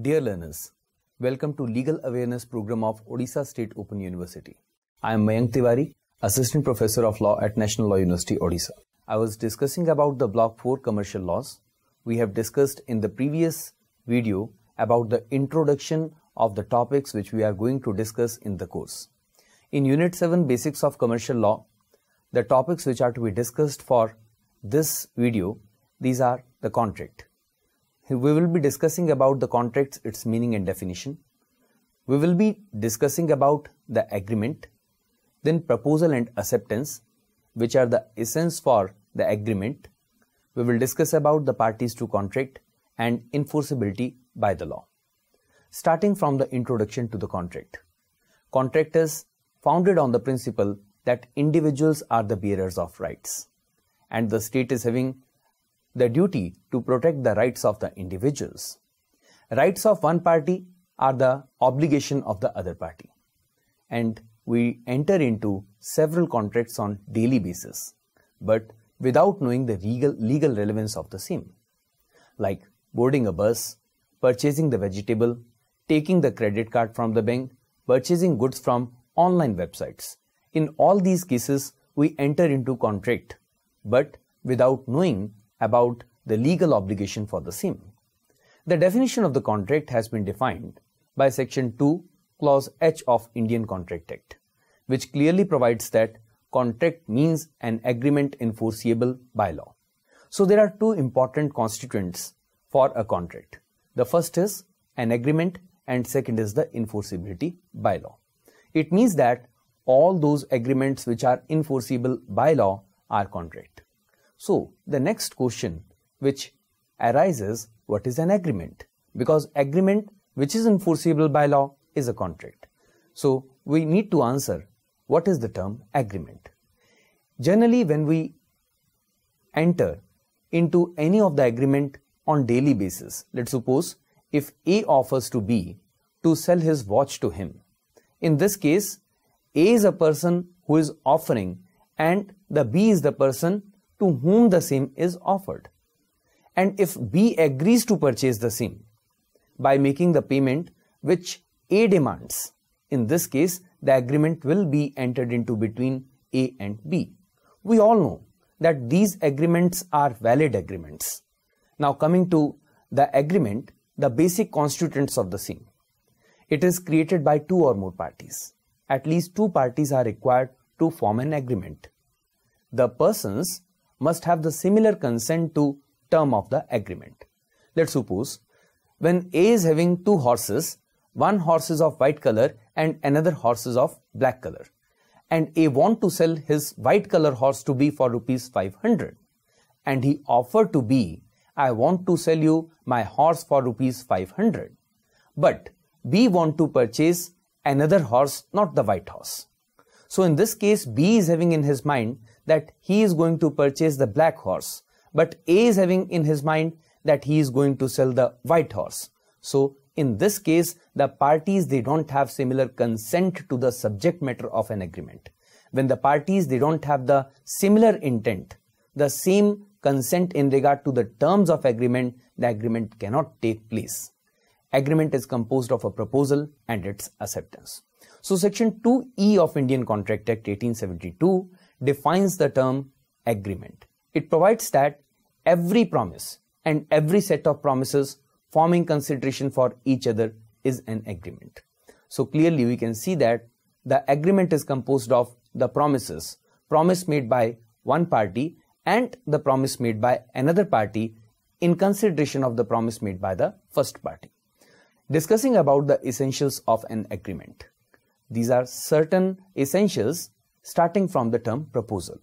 Dear learners, welcome to Legal Awareness Program of Odisha State Open University. I am Mayank Tiwari, Assistant Professor of Law at National Law University, Odisha. I was discussing about the Block 4 commercial laws. We have discussed in the previous video about the introduction of the topics which we are going to discuss in the course. In Unit 7 Basics of Commercial Law, the topics which are to be discussed for this video, these are the contract, we will be discussing about the contracts, its meaning and definition. We will be discussing about the agreement, then proposal and acceptance, which are the essence for the agreement. We will discuss about the parties to contract and enforceability by the law. Starting from the introduction to the contract. Contract is founded on the principle that individuals are the bearers of rights and the state is having the duty to protect the rights of the individuals. Rights of one party are the obligation of the other party. And we enter into several contracts on daily basis, but without knowing the legal, legal relevance of the same. Like boarding a bus, purchasing the vegetable, taking the credit card from the bank, purchasing goods from online websites. In all these cases, we enter into contract, but without knowing about the legal obligation for the same, The definition of the contract has been defined by Section 2, Clause H of Indian Contract Act, which clearly provides that contract means an agreement enforceable by law. So there are two important constituents for a contract. The first is an agreement and second is the enforceability by law. It means that all those agreements which are enforceable by law are contract. So the next question which arises, what is an agreement? Because agreement which is enforceable by law is a contract. So we need to answer what is the term agreement. Generally when we enter into any of the agreement on daily basis, let's suppose if A offers to B to sell his watch to him. In this case, A is a person who is offering and the B is the person to whom the same is offered. And if B agrees to purchase the same by making the payment which A demands, in this case, the agreement will be entered into between A and B. We all know that these agreements are valid agreements. Now coming to the agreement, the basic constituents of the same. It is created by two or more parties. At least two parties are required to form an agreement. The persons must have the similar consent to term of the agreement. Let's suppose when A is having two horses, one horse is of white color and another horse is of black color. And A want to sell his white color horse to B for rupees 500. And he offer to B, I want to sell you my horse for rupees 500. But B want to purchase another horse, not the white horse. So in this case, B is having in his mind that he is going to purchase the black horse, but A is having in his mind that he is going to sell the white horse. So in this case, the parties they don't have similar consent to the subject matter of an agreement. When the parties they don't have the similar intent, the same consent in regard to the terms of agreement, the agreement cannot take place. Agreement is composed of a proposal and its acceptance. So section 2E of Indian Contract Act 1872 defines the term agreement. It provides that every promise and every set of promises forming consideration for each other is an agreement. So clearly we can see that the agreement is composed of the promises, promise made by one party and the promise made by another party in consideration of the promise made by the first party. Discussing about the essentials of an agreement. These are certain essentials starting from the term proposal.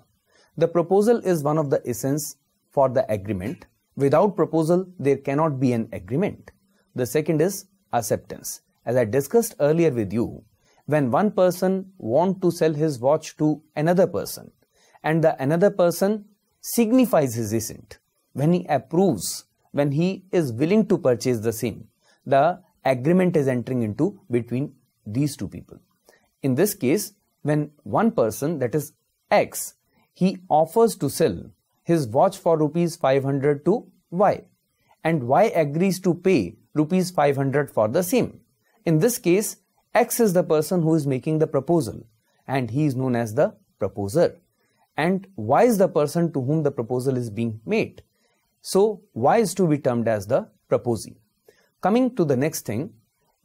The proposal is one of the essence for the agreement. Without proposal, there cannot be an agreement. The second is acceptance. As I discussed earlier with you, when one person want to sell his watch to another person and the another person signifies his assent, when he approves, when he is willing to purchase the same, the agreement is entering into between these two people. In this case, when one person, that is X, he offers to sell his watch for rupees 500 to Y and Y agrees to pay rupees 500 for the same. In this case, X is the person who is making the proposal and he is known as the proposer and Y is the person to whom the proposal is being made. So Y is to be termed as the proposee. Coming to the next thing,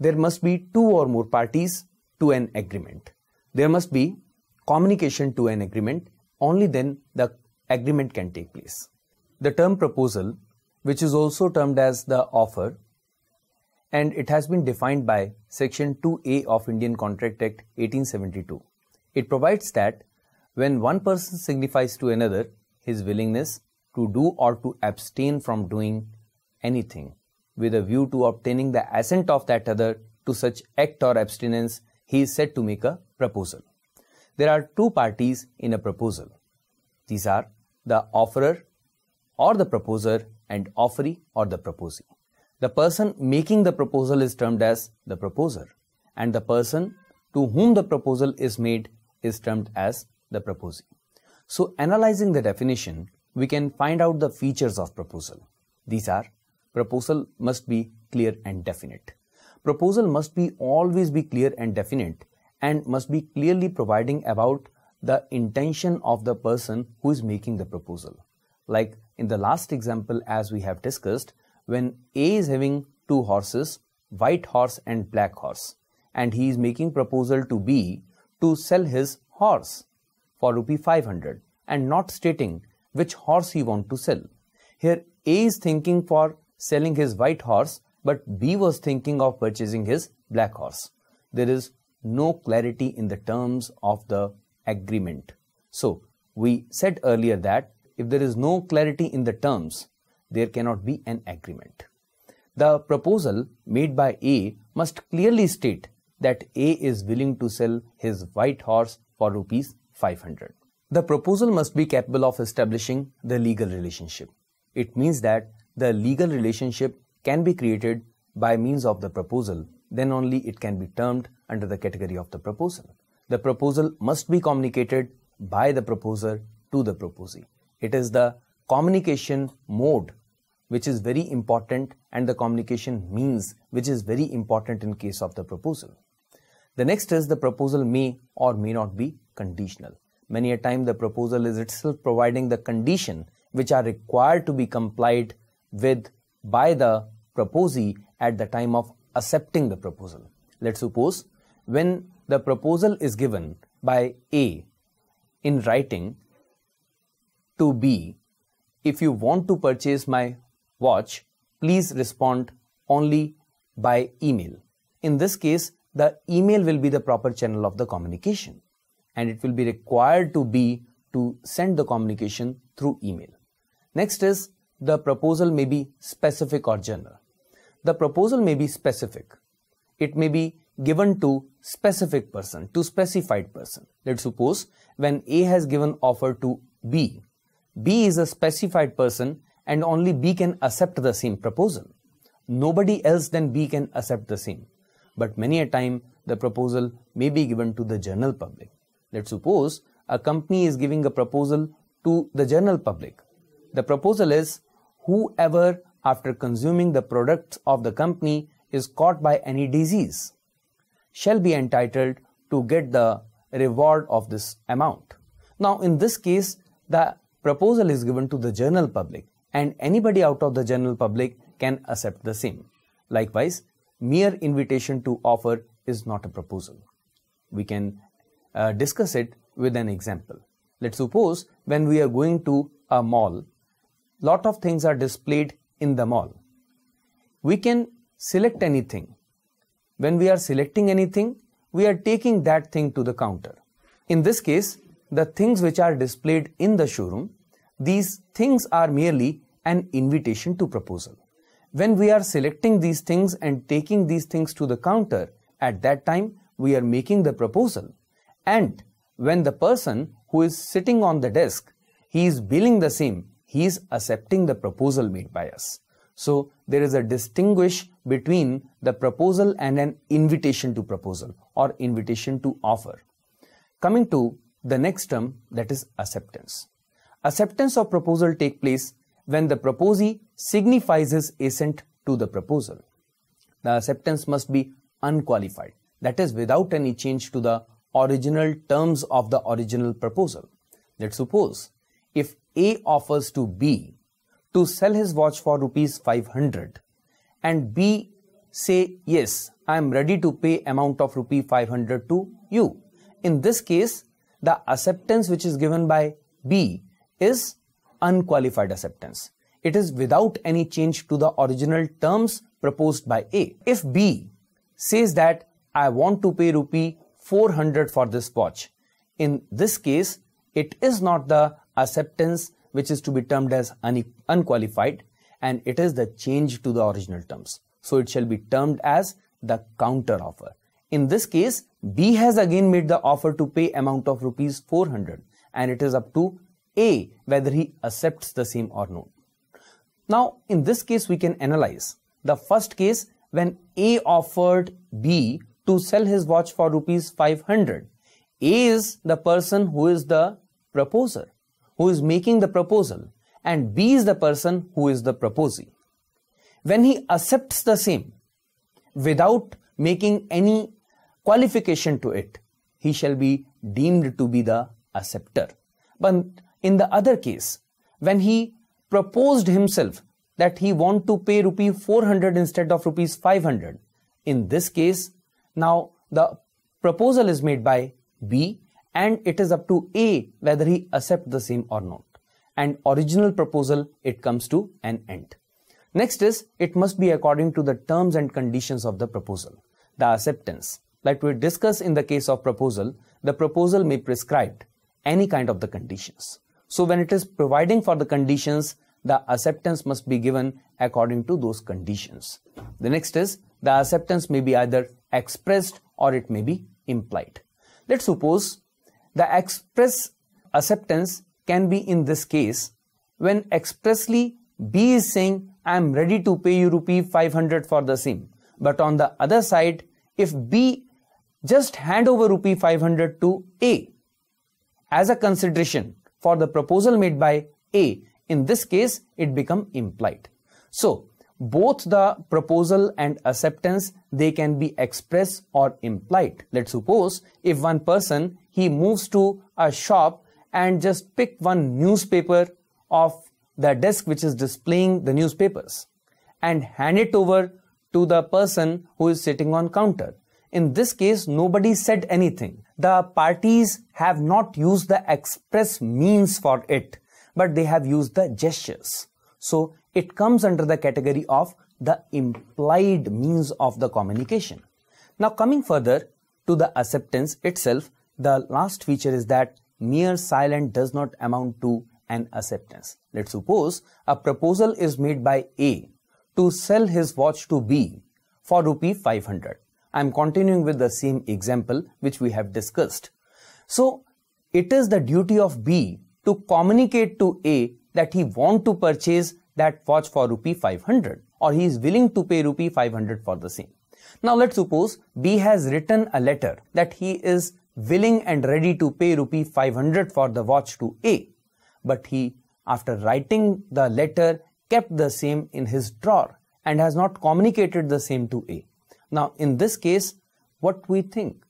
there must be two or more parties to an agreement there must be communication to an agreement, only then the agreement can take place. The term proposal, which is also termed as the offer, and it has been defined by Section 2A of Indian Contract Act 1872. It provides that when one person signifies to another his willingness to do or to abstain from doing anything with a view to obtaining the assent of that other to such act or abstinence, he is said to make a proposal. There are two parties in a proposal. These are the offerer or the proposer and offeree or the proposee. The person making the proposal is termed as the proposer and the person to whom the proposal is made is termed as the proposee. So analyzing the definition, we can find out the features of proposal. These are proposal must be clear and definite. Proposal must be always be clear and definite and must be clearly providing about the intention of the person who is making the proposal. Like in the last example, as we have discussed, when A is having two horses, white horse and black horse, and he is making proposal to B to sell his horse for rupee 500 and not stating which horse he want to sell. Here A is thinking for selling his white horse, but B was thinking of purchasing his black horse. There is no clarity in the terms of the agreement. So, we said earlier that if there is no clarity in the terms, there cannot be an agreement. The proposal made by A must clearly state that A is willing to sell his white horse for rupees 500. The proposal must be capable of establishing the legal relationship. It means that the legal relationship can be created by means of the proposal then only it can be termed under the category of the proposal. The proposal must be communicated by the proposer to the proposee. It is the communication mode which is very important and the communication means which is very important in case of the proposal. The next is the proposal may or may not be conditional. Many a time the proposal is itself providing the condition which are required to be complied with by the proposee at the time of accepting the proposal. Let's suppose when the proposal is given by A in writing to B, if you want to purchase my watch, please respond only by email. In this case, the email will be the proper channel of the communication and it will be required to be to send the communication through email. Next is the proposal may be specific or general the proposal may be specific. It may be given to specific person, to specified person. Let's suppose when A has given offer to B, B is a specified person and only B can accept the same proposal. Nobody else than B can accept the same. But many a time the proposal may be given to the general public. Let's suppose a company is giving a proposal to the general public. The proposal is whoever after consuming the products of the company is caught by any disease shall be entitled to get the reward of this amount. Now, in this case, the proposal is given to the general public and anybody out of the general public can accept the same. Likewise, mere invitation to offer is not a proposal. We can uh, discuss it with an example. Let's suppose when we are going to a mall, lot of things are displayed in them all. We can select anything. When we are selecting anything, we are taking that thing to the counter. In this case, the things which are displayed in the showroom, these things are merely an invitation to proposal. When we are selecting these things and taking these things to the counter, at that time we are making the proposal. And when the person who is sitting on the desk, he is billing the same he is accepting the proposal made by us. So there is a distinguish between the proposal and an invitation to proposal or invitation to offer. Coming to the next term that is acceptance. Acceptance of proposal take place when the proposee signifies his assent to the proposal. The acceptance must be unqualified that is without any change to the original terms of the original proposal. Let's suppose if a offers to B to sell his watch for rupees 500 and B say yes I am ready to pay amount of rupee 500 to you. In this case the acceptance which is given by B is unqualified acceptance. It is without any change to the original terms proposed by A. If B says that I want to pay rupee 400 for this watch, in this case, it is not the acceptance which is to be termed as un- unqualified and it is the change to the original terms. So it shall be termed as the counter offer. In this case, B has again made the offer to pay amount of rupees 400 and it is up to A whether he accepts the same or not. Now in this case we can analyze the first case when A offered B to sell his watch for rupees 500. A is the person who is the proposer who is making the proposal and B is the person who is the proposee. When he accepts the same without making any qualification to it, he shall be deemed to be the acceptor. But in the other case, when he proposed himself that he want to pay rupee 400 instead of rupees 500, in this case, now the proposal is made by B and it is up to A whether he accept the same or not. And original proposal, it comes to an end. Next is, it must be according to the terms and conditions of the proposal. The acceptance, like we discuss in the case of proposal, the proposal may prescribe any kind of the conditions. So when it is providing for the conditions, the acceptance must be given according to those conditions. The next is, the acceptance may be either expressed or it may be implied. Let's suppose the express acceptance can be in this case when expressly B is saying I am ready to pay you rupee 500 for the same. But on the other side, if B just hand over rupee 500 to A as a consideration for the proposal made by A, in this case it become implied. So both the proposal and acceptance they can be expressed or implied let's suppose if one person he moves to a shop and just pick one newspaper off the desk which is displaying the newspapers and hand it over to the person who is sitting on counter in this case nobody said anything the parties have not used the express means for it but they have used the gestures so it comes under the category of the implied means of the communication. Now coming further to the acceptance itself, the last feature is that mere silence does not amount to an acceptance. Let's suppose a proposal is made by A to sell his watch to B for rupee 500. I'm continuing with the same example which we have discussed. So it is the duty of B to communicate to A that he want to purchase that watch for rupee 500 or he is willing to pay rupee 500 for the same. Now let's suppose B has written a letter that he is willing and ready to pay rupee 500 for the watch to A, but he after writing the letter kept the same in his drawer and has not communicated the same to A. Now in this case, what we think?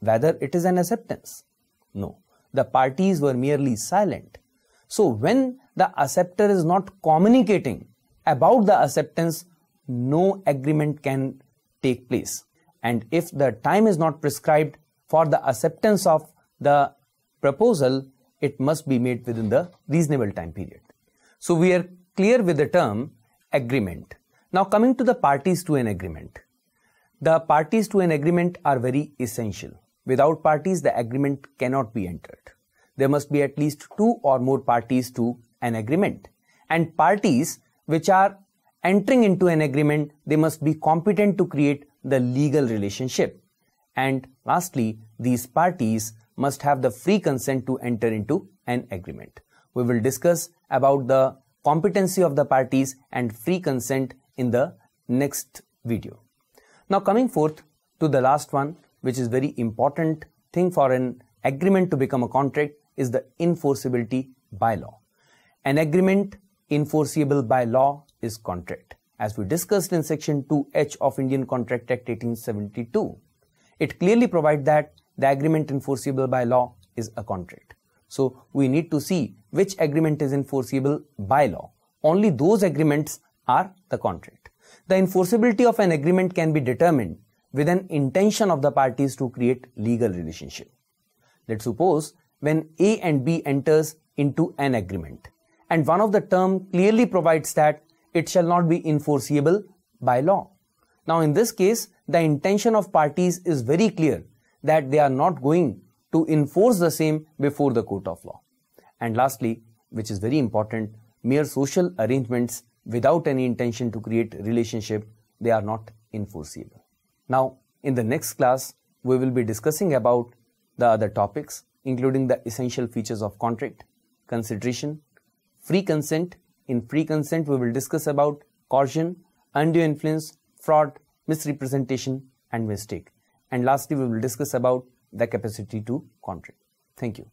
Whether it is an acceptance? No. The parties were merely silent. So when the acceptor is not communicating about the acceptance, no agreement can take place. And if the time is not prescribed for the acceptance of the proposal, it must be made within the reasonable time period. So we are clear with the term agreement. Now coming to the parties to an agreement. The parties to an agreement are very essential. Without parties, the agreement cannot be entered. There must be at least two or more parties to an agreement. And parties which are entering into an agreement, they must be competent to create the legal relationship. And lastly, these parties must have the free consent to enter into an agreement. We will discuss about the competency of the parties and free consent in the next video. Now coming forth to the last one, which is very important thing for an agreement to become a contract is the enforceability by law. An agreement enforceable by law is contract, as we discussed in section 2H of Indian Contract Act 1872. It clearly provides that the agreement enforceable by law is a contract. So we need to see which agreement is enforceable by law. Only those agreements are the contract. The enforceability of an agreement can be determined with an intention of the parties to create legal relationship. Let's suppose when A and B enters into an agreement and one of the term clearly provides that it shall not be enforceable by law. Now in this case, the intention of parties is very clear that they are not going to enforce the same before the court of law. And lastly, which is very important, mere social arrangements without any intention to create relationship, they are not enforceable. Now, in the next class, we will be discussing about the other topics, including the essential features of contract, consideration, free consent. In free consent, we will discuss about caution, undue influence, fraud, misrepresentation, and mistake. And lastly, we will discuss about the capacity to contract. Thank you.